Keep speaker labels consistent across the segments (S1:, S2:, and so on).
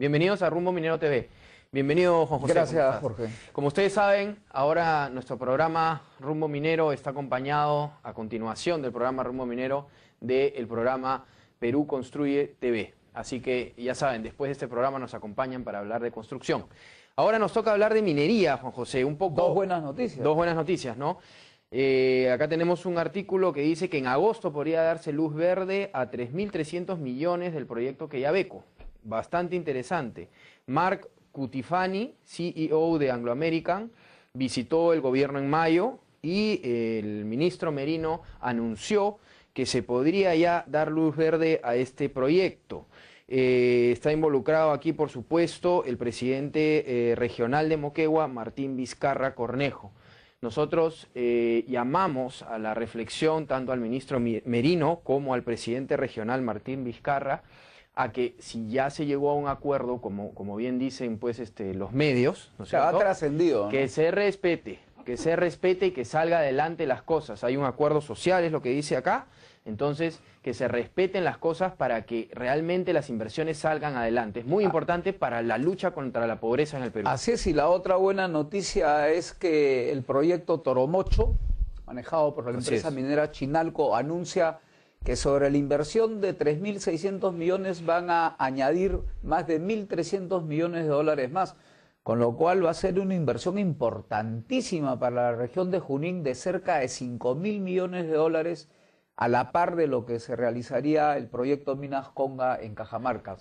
S1: Bienvenidos a Rumbo Minero TV. Bienvenido, Juan José. Gracias, Jorge. Como ustedes saben, ahora nuestro programa Rumbo Minero está acompañado, a continuación del programa Rumbo Minero, del programa Perú Construye TV. Así que ya saben, después de este programa nos acompañan para hablar de construcción. Ahora nos toca hablar de minería, Juan José. Un poco. Dos buenas noticias. Dos buenas noticias, ¿no? Eh, acá tenemos un artículo que dice que en agosto podría darse luz verde a 3.300 millones del proyecto que ya beco bastante interesante. Mark Cutifani, CEO de Anglo American, visitó el gobierno en mayo y eh, el ministro Merino anunció que se podría ya dar luz verde a este proyecto. Eh, está involucrado aquí, por supuesto, el presidente eh, regional de Moquegua, Martín Vizcarra Cornejo. Nosotros llamamos a la reflexión tanto al ministro Merino como al presidente regional Martín Vizcarra a que si ya se llegó a un acuerdo, como, como bien dicen pues este, los medios, ha trascendido. Que se respete, que se respete y que salga adelante las cosas. Hay un acuerdo social, es lo que dice acá. Entonces, que se respeten las cosas para que realmente las inversiones salgan adelante. Es muy ah. importante para la lucha contra la pobreza en el Perú. Así
S2: es, y la otra buena noticia es que el proyecto Toromocho, manejado por la empresa minera Chinalco, anuncia que sobre la inversión de 3.600 millones van a añadir más de 1.300 millones de dólares más, con lo cual va a ser una inversión importantísima para la región de Junín de cerca de 5.000 millones de dólares a la par de lo que se realizaría el proyecto Minas Conga en Cajamarca.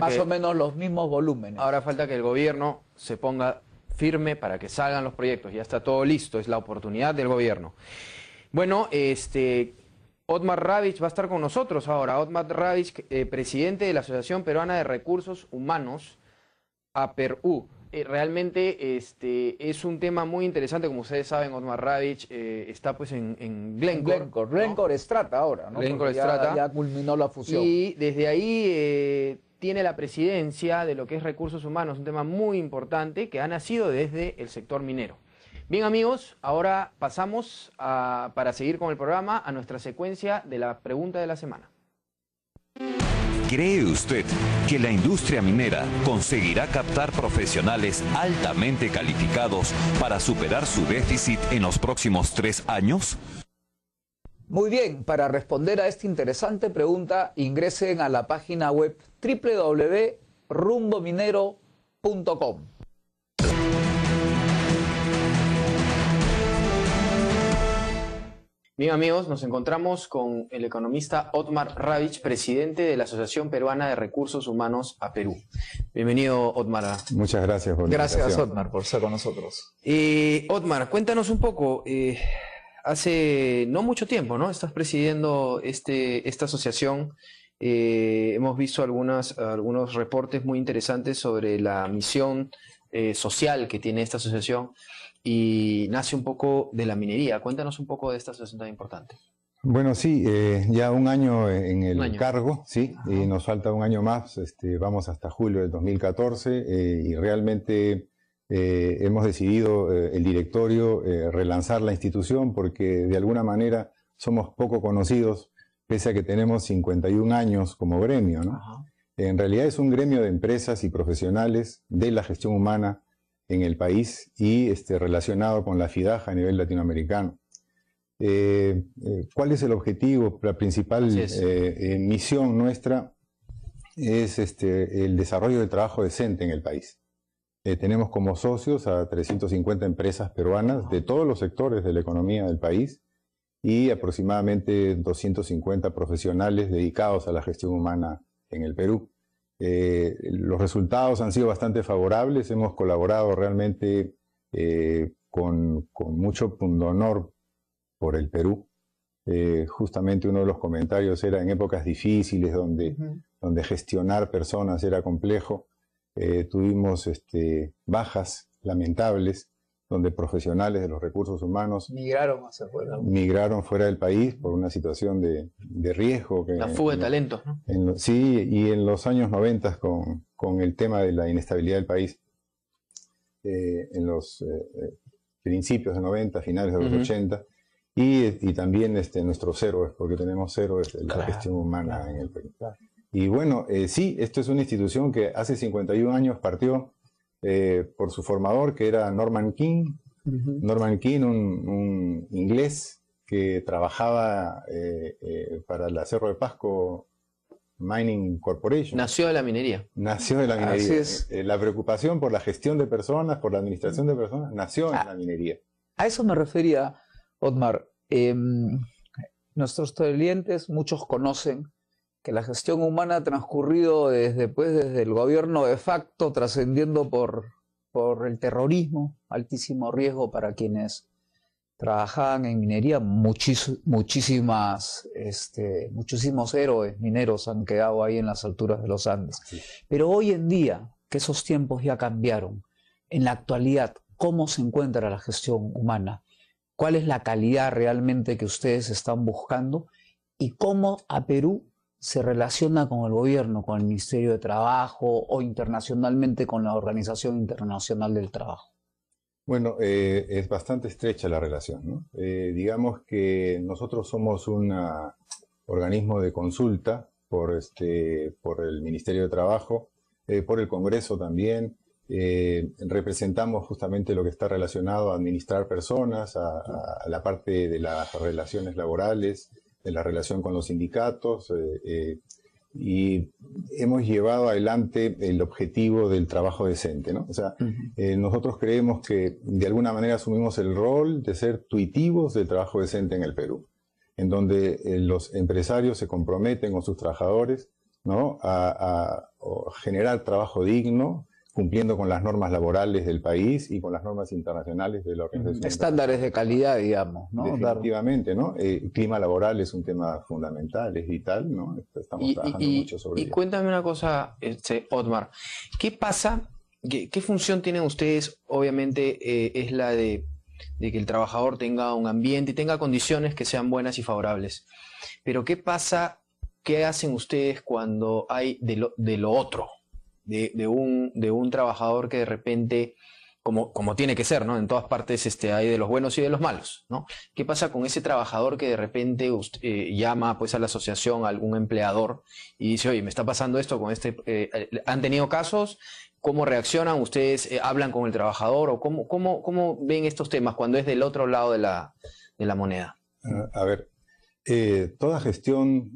S2: más o
S1: menos los mismos volúmenes. Ahora falta que el gobierno se ponga firme para que salgan los proyectos. Ya está todo listo, es la oportunidad del gobierno. Bueno, este, Otmar Ravich va a estar con nosotros ahora. Otmar Ravich, eh, presidente de la Asociación Peruana de Recursos Humanos, APERU. Eh, realmente este, es un tema muy interesante, como ustedes saben, Otmar Ravich eh, está pues en, Glencore. Glencore, Glencore ahora, ¿no? Glencore Estrata. Ya culminó la fusión. Y desde ahí eh, tiene la presidencia de lo que es recursos humanos, un tema muy importante que ha nacido desde el sector minero. Bien amigos, ahora pasamos para seguir con el programa a nuestra secuencia de la pregunta de la semana. ¿Cree usted que
S2: la industria minera conseguirá captar profesionales altamente calificados para superar su déficit en los próximos tres años? Muy bien, para responder a esta interesante pregunta ingresen a la página web
S1: www.rumbominero.com. Bien amigos, nos encontramos con el economista Otmar Ravich, presidente de la Asociación Peruana de Recursos Humanos a Perú. Bienvenido Otmar.
S3: Muchas gracias por Gracias Otmar por estar con nosotros.
S1: Otmar, cuéntanos un poco, eh, hace no mucho tiempo, ¿no? Estás presidiendo este, esta asociación. Eh, hemos visto algunas, algunos reportes muy interesantes sobre la misión eh, social que tiene esta asociación y nace un poco de la minería. Cuéntanos un poco de esta situación tan importante.
S3: Bueno, sí, eh, ya un año en el cargo, sí, y nos falta un año más, este, vamos hasta julio del 2014 eh, y realmente eh, hemos decidido el directorio relanzar la institución porque de alguna manera somos poco conocidos, pese a que tenemos 51 años como gremio, ¿no? En realidad es un gremio de empresas y profesionales de la gestión humana en el país y este, relacionado con la FIDAJ a nivel latinoamericano. Eh, eh, ¿Cuál es el objetivo? La principal eh, misión nuestra es este, el desarrollo del trabajo decente en el país. tenemos como socios a 350 empresas peruanas de todos los sectores de la economía del país y aproximadamente 250 profesionales dedicados a la gestión humana en el Perú. Eh, los resultados han sido bastante favorables, hemos colaborado realmente eh, con, mucho pundonor por el Perú. Eh, justamente uno de los comentarios era en épocas difíciles donde, donde gestionar personas era complejo, tuvimos este, bajas lamentables, donde profesionales de los recursos humanos migraron Migraron fuera del país por una situación de, de riesgo. Que, la fuga de talentos. ¿no? sí, y en los años 90 con, con el tema de la inestabilidad del país, eh, en los eh, eh, principios de 90, finales de los 80, y, y, también este, nuestros héroes, porque tenemos héroes de la gestión humana en el país. Y bueno, sí, esto es una institución que hace 51 años partió eh, por su formador, que era Norman King.
S1: Norman
S3: King, un, inglés que trabajaba eh, eh, para la Cerro de Pasco Mining Corporation. Nació de la minería. Nació de la minería. la preocupación por la gestión de personas, por la administración de personas, nació en ah, la minería. A eso me refería, Otmar. Em, nuestros
S2: clientes, muchos conocen que la gestión humana ha transcurrido desde, pues, desde el gobierno de facto, trascendiendo por, por el terrorismo, altísimo riesgo para quienes trabajaban en minería, este, muchísimos héroes mineros han quedado ahí en las alturas de los Andes. Pero hoy en día, que esos tiempos ya cambiaron, en la actualidad, ¿cómo se encuentra la gestión humana? ¿Cuál es la calidad realmente que ustedes están buscando? ¿Y cómo a Perú se relaciona con el gobierno, con el Ministerio de Trabajo o internacionalmente con la Organización Internacional del Trabajo?
S3: Bueno, eh, es bastante estrecha la relación. Eh, digamos que nosotros somos un organismo de consulta por, este, por el Ministerio de Trabajo, eh, por el Congreso también. representamos justamente lo que está relacionado a administrar personas, a la parte de las relaciones laborales, de la relación con los sindicatos eh, eh, y hemos llevado adelante el objetivo del trabajo decente. O sea, eh, nosotros creemos que de alguna manera asumimos el rol de ser tuitivos del trabajo decente en el Perú, en donde los empresarios se comprometen con sus trabajadores ¿no? a generar trabajo digno, cumpliendo con las normas laborales del país y con las normas internacionales de la organización. Estándares de calidad, digamos, ¿no? Definitivamente, ¿no? El eh, clima laboral es un tema fundamental, es vital, ¿no? Estamos trabajando mucho sobre y Y
S1: cuéntame una cosa, este, Otmar, ¿qué pasa? ¿Qué, función tienen ustedes? Obviamente eh, es la de, que el trabajador tenga un ambiente y tenga condiciones que sean buenas y favorables. Pero ¿qué pasa? ¿Qué hacen ustedes cuando hay de lo otro? de, un, de un trabajador que de repente, como, tiene que ser, ¿no? En todas partes este, hay de los buenos y de los malos, ¿no? ¿Qué pasa con ese trabajador que de repente eh, llama pues, a la asociación, a algún empleador, y dice, oye, me está pasando esto con este... Eh, ¿Han tenido casos? ¿Cómo reaccionan? ¿Ustedes eh, hablan con el trabajador? ¿O cómo, cómo, cómo ven estos temas cuando es del otro lado de la,
S3: de la moneda? Ah, a ver, toda gestión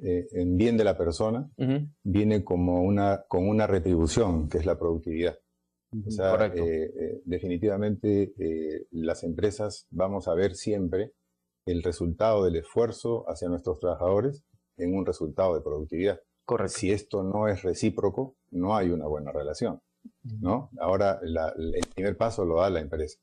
S3: eh, en bien de la persona viene como una, con una retribución, que es la productividad. Eh, eh, definitivamente las empresas vamos a ver siempre el resultado del esfuerzo hacia nuestros trabajadores en un resultado de productividad. Correcto. Si esto no es recíproco, no hay una buena relación. ¿no? Ahora, el primer paso lo da la empresa.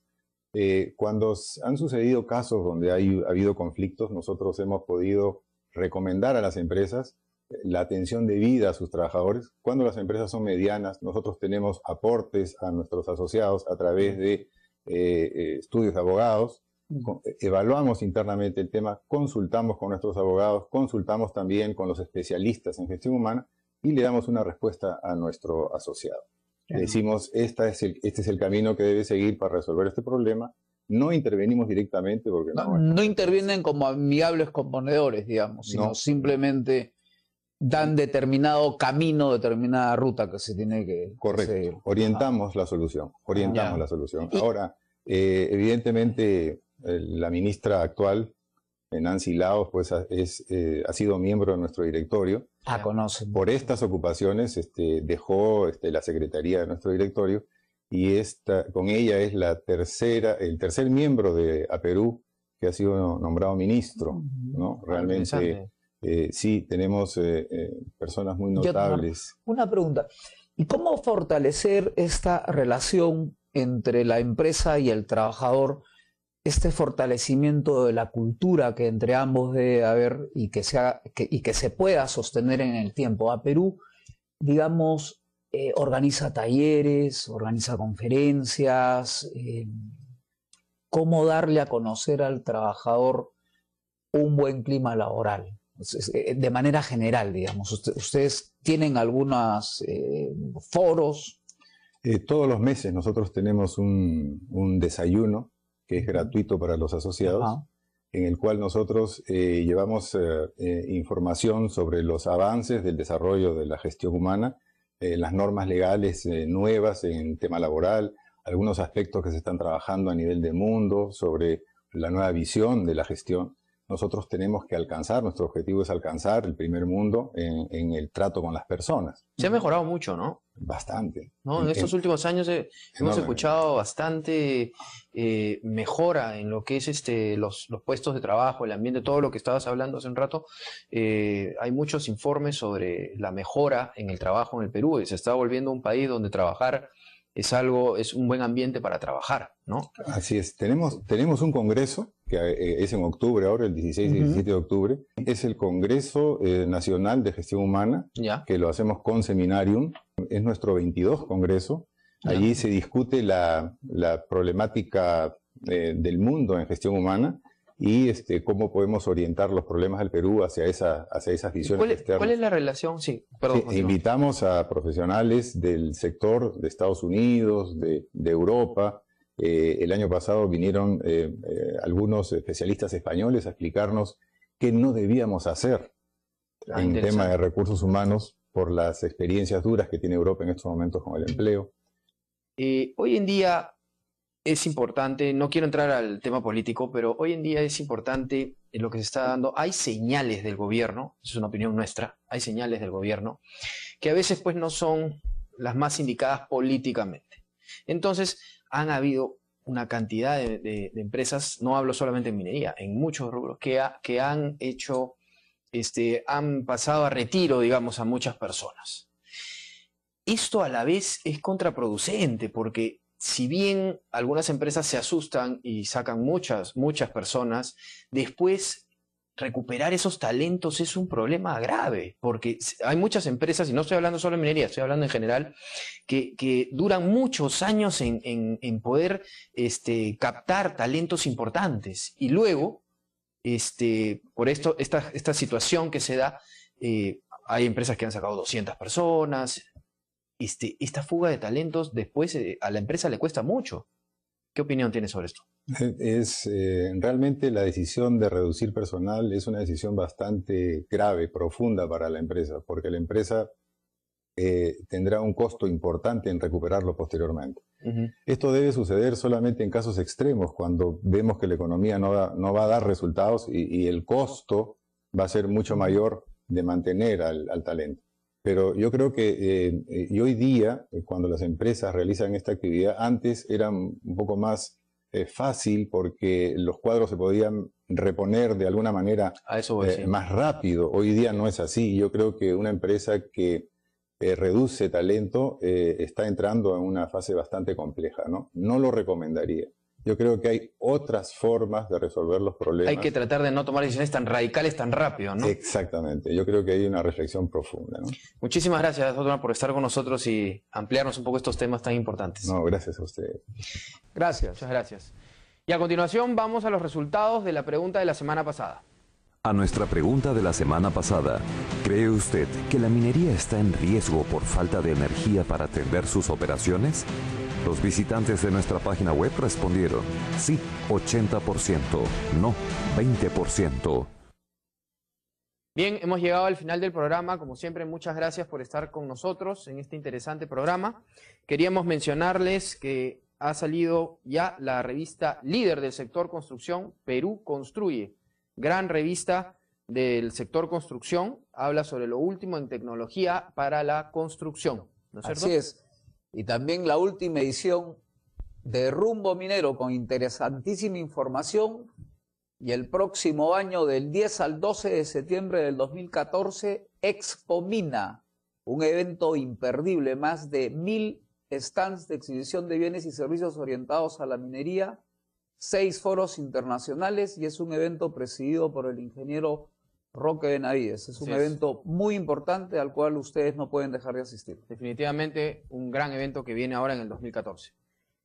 S3: cuando han sucedido casos donde hay, ha habido conflictos, nosotros hemos podido recomendar a las empresas eh, la atención debida a sus trabajadores. Cuando las empresas son medianas, nosotros tenemos aportes a nuestros asociados a través de eh, eh, estudios de abogados, evaluamos internamente el tema, consultamos con nuestros abogados, consultamos también con los especialistas en gestión humana y le damos una respuesta a nuestro asociado. Le decimos, Esta es el, este es el camino que debe seguir para resolver este problema no intervenimos directamente porque no,
S2: no, intervienen como amigables componedores, digamos, sino simplemente dan determinado camino, determinada ruta que se tiene que
S3: Correcto. Orientamos la solución, orientamos la solución. Ahora, eh, evidentemente, la ministra actual, eh, Nancy Laos, pues es, eh, ha sido miembro de nuestro directorio. Ah, conoce. Por estas ocupaciones este, dejó este, la secretaría de nuestro directorio y esta, con ella es la tercera, el tercer miembro de a Perú que ha sido nombrado ministro, ¿no? Ah, Realmente eh, sí tenemos eh, eh, personas muy notables. Una
S2: pregunta. ¿Y cómo fortalecer esta relación entre la empresa y el trabajador? Este fortalecimiento de la cultura que entre ambos debe haber y que, sea, y que se pueda sostener en el tiempo. A Perú, digamos, eh, organiza talleres, organiza conferencias, eh, cómo darle a conocer al trabajador un buen clima laboral, eh, de manera general, digamos. ¿Ustedes tienen algunos
S3: foros? todos los meses nosotros tenemos un, desayuno que es gratuito para los asociados. en el cual nosotros llevamos información sobre los avances del desarrollo de la gestión humana eh, las normas legales eh, nuevas en tema laboral, algunos aspectos que se están trabajando a nivel de mundo sobre la nueva visión de la gestión nosotros tenemos que alcanzar, nuestro objetivo es alcanzar el primer mundo en, el trato con las personas. Se ha mejorado mucho, ¿no? Bastante. en, estos
S1: últimos años eh, hemos escuchado bastante eh, mejora en lo que es este, los, puestos de trabajo, el ambiente, todo lo que estabas hablando hace un rato. Eh, hay muchos informes sobre la mejora en el trabajo en el Perú y se está volviendo un país donde trabajar es algo, es un buen ambiente para trabajar,
S3: ¿no? Así es. Tenemos, tenemos un congreso que eh, es en octubre ahora, el 16 y 17 de octubre, es el Congreso eh, Nacional de Gestión Humana, que lo hacemos con Seminarium, es nuestro 22 Congreso, allí se discute la, la problemática eh, del mundo en gestión humana y este, cómo podemos orientar los problemas del Perú hacia, esa, hacia esas visiones externas. ¿Cuál es
S1: la relación? Sí, perdón,
S3: invitamos a profesionales del sector de Estados Unidos, de, de Europa, eh, el año pasado vinieron eh, eh, algunos especialistas españoles a explicarnos qué no debíamos hacer ah, en tema de recursos humanos por las experiencias duras que tiene Europa en estos momentos con el empleo.
S1: hoy en día es importante, no quiero entrar al tema político, pero hoy en día es importante lo que se está dando. Hay señales del gobierno, es una opinión nuestra, hay señales del gobierno que a veces pues no son las más indicadas políticamente. Entonces, han habido una cantidad de, empresas, no hablo solamente en minería, en muchos rubros, que, han hecho, este, han pasado a retiro, digamos, a muchas personas. Esto a la vez es contraproducente porque si bien algunas empresas se asustan y sacan muchas, muchas personas, después recuperar esos talentos es un problema grave, porque hay muchas empresas, y no estoy hablando solo de minería, estoy hablando en general, que, duran muchos años en, poder este, captar talentos importantes. Y luego, este, por esto, esta, esta situación que se da, eh, hay empresas que han sacado 200 personas. Este, esta fuga de talentos después eh, a la empresa le cuesta mucho. ¿Qué opinión tienes sobre esto?
S3: Es eh, realmente la decisión de reducir personal es una decisión bastante grave, profunda para la empresa, porque la empresa eh, tendrá un costo importante en recuperarlo posteriormente. Esto debe suceder solamente en casos extremos, cuando vemos que la economía no, va a dar resultados y, el costo va a ser mucho mayor de mantener al, talento. Pero yo creo que eh, hoy día, cuando las empresas realizan esta actividad, antes eran un poco más es fácil porque los cuadros se podían reponer de alguna manera eh, más rápido. Hoy día no es así. Yo creo que una empresa que eh, reduce talento eh, está entrando en una fase bastante compleja, ¿no? No lo recomendaría. Yo creo que hay otras formas de resolver los problemas. Hay que
S1: tratar de no tomar decisiones tan radicales tan rápido, ¿no? Exactamente. Yo creo que hay una reflexión profunda, ¿no? Muchísimas gracias, doctor, por estar con nosotros y ampliarnos un poco estos temas tan importantes. No, gracias a usted. Gracias. Muchas gracias. Y a continuación vamos a los resultados de la pregunta de la semana pasada. A
S2: nuestra pregunta de la semana pasada, ¿cree usted que la minería está en riesgo por falta de energía para atender sus operaciones? Los visitantes de nuestra página web respondieron sí 80%, no 20%.
S1: Bien, hemos llegado al final del programa. Como siempre, muchas gracias por estar con nosotros en este interesante programa. Queríamos mencionarles que ha salido ya la revista líder del sector construcción, Perú Construye. Gran revista del sector construcción, habla sobre lo último en tecnología para la construcción. ¿no Así es y también la última edición de Rumbo Minero
S2: con interesantísima información y el próximo año del 10 al 12 de septiembre del 2014 Expo Mina, un evento imperdible, más de mil stands de exhibición de bienes y servicios orientados a la minería, seis foros internacionales y es un evento presidido por el ingeniero
S1: Roque Navides, Es un evento muy importante al cual ustedes no pueden dejar de asistir. Definitivamente un gran evento que viene ahora en el 2014.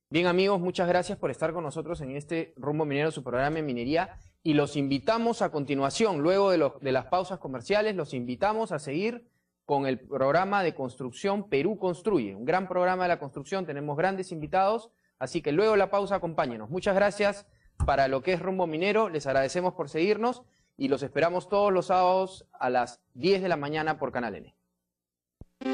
S1: Bien amigos, muchas gracias por estar con nosotros en este Rumbo Minero, su programa de minería. Y los invitamos a continuación, luego de, de las pausas comerciales, los invitamos a seguir con el programa de construcción Perú Construye. Un gran programa de la construcción, tenemos grandes invitados, así que luego la pausa acompáñenos. Muchas gracias para lo que es Rumbo Minero, les agradecemos por seguirnos y los esperamos todos los sábados a las 10 de la mañana por Canal N.